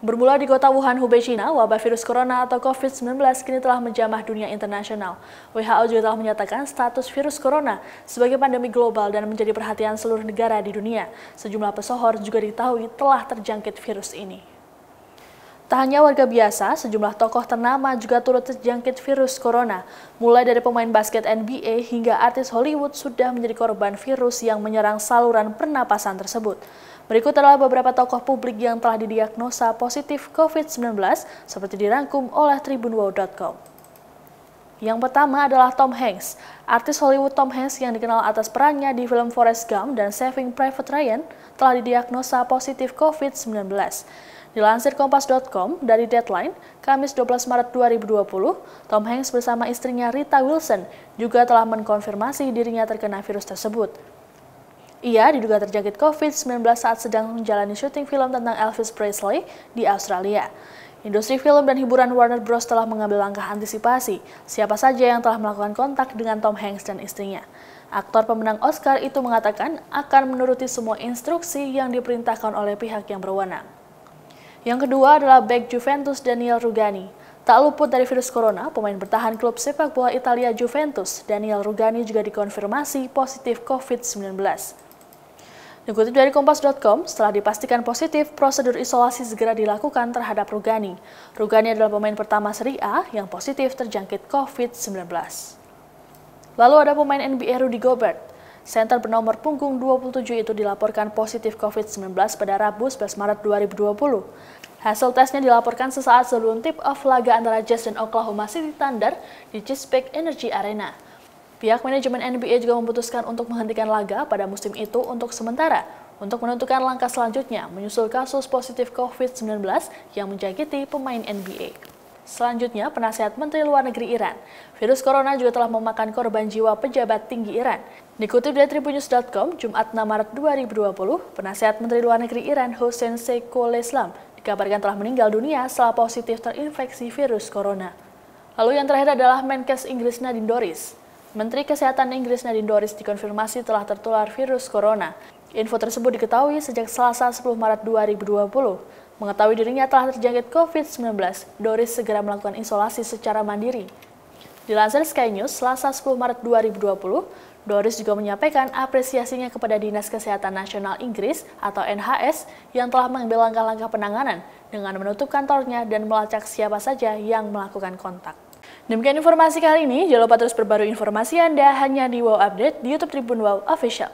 Bermula di kota Wuhan, Hubei, China, wabah virus corona atau COVID-19 kini telah menjamah dunia internasional. WHO juga telah menyatakan status virus corona sebagai pandemi global dan menjadi perhatian seluruh negara di dunia. Sejumlah pesohor juga diketahui telah terjangkit virus ini. Tak hanya warga biasa, sejumlah tokoh ternama juga turut terjangkit virus corona. Mulai dari pemain basket NBA hingga artis Hollywood sudah menjadi korban virus yang menyerang saluran pernapasan tersebut. Berikut adalah beberapa tokoh publik yang telah didiagnosa positif COVID-19 seperti dirangkum oleh tribunwow.com. Yang pertama adalah Tom Hanks. Artis Hollywood Tom Hanks yang dikenal atas perannya di film Forrest Gump dan Saving Private Ryan telah didiagnosa positif COVID-19. Dilansir Kompas.com dari Deadline, Kamis 12 Maret 2020, Tom Hanks bersama istrinya Rita Wilson juga telah mengkonfirmasi dirinya terkena virus tersebut. Ia diduga terjangkit COVID-19 saat sedang menjalani syuting film tentang Elvis Presley di Australia. Industri film dan hiburan Warner Bros. telah mengambil langkah antisipasi siapa saja yang telah melakukan kontak dengan Tom Hanks dan istrinya. Aktor pemenang Oscar itu mengatakan akan menuruti semua instruksi yang diperintahkan oleh pihak yang berwenang. Yang kedua adalah bek Juventus Daniel Rugani. Tak luput dari virus corona, pemain bertahan klub sepak bola Italia Juventus, Daniel Rugani juga dikonfirmasi positif COVID-19. Dikutip dari Kompas.com, setelah dipastikan positif, prosedur isolasi segera dilakukan terhadap Rugani. Rugani adalah pemain pertama Serie A yang positif terjangkit COVID-19. Lalu ada pemain NBA Rudy Gobert. Center bernomor punggung 27 itu dilaporkan positif COVID-19 pada Rabu 11 Maret 2020. Hasil tesnya dilaporkan sesaat sebelum tip-off laga antara Jazz dan Oklahoma City Thunder di Chesapeake Energy Arena. Pihak manajemen NBA juga memutuskan untuk menghentikan laga pada musim itu untuk sementara untuk menentukan langkah selanjutnya menyusul kasus positif COVID-19 yang menjangkiti pemain NBA. Selanjutnya, penasihat Menteri Luar Negeri Iran. Virus corona juga telah memakan korban jiwa pejabat tinggi Iran. Dikutip dari tribunews.com, Jumat 6 Maret 2020, penasihat Menteri Luar Negeri Iran Hossein Sekoleslam dikabarkan telah meninggal dunia setelah positif terinfeksi virus corona. Lalu yang terakhir adalah Menkes Inggris Nadine Doris. Menteri Kesehatan Inggris Nadine Doris dikonfirmasi telah tertular virus corona. Info tersebut diketahui sejak Selasa 10 Maret 2020. Mengetahui dirinya telah terjangkit COVID-19, Doris segera melakukan isolasi secara mandiri. Dilansir Sky News, Selasa 10 Maret 2020, Doris juga menyampaikan apresiasinya kepada Dinas Kesehatan Nasional Inggris atau NHS yang telah mengambil langkah-langkah penanganan dengan menutup kantornya dan melacak siapa saja yang melakukan kontak. Demikian informasi kali ini, jangan lupa terus perbarui informasi Anda hanya di WOW Update di YouTube Tribun WOW Official.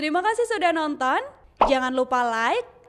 Terima kasih sudah nonton, jangan lupa like,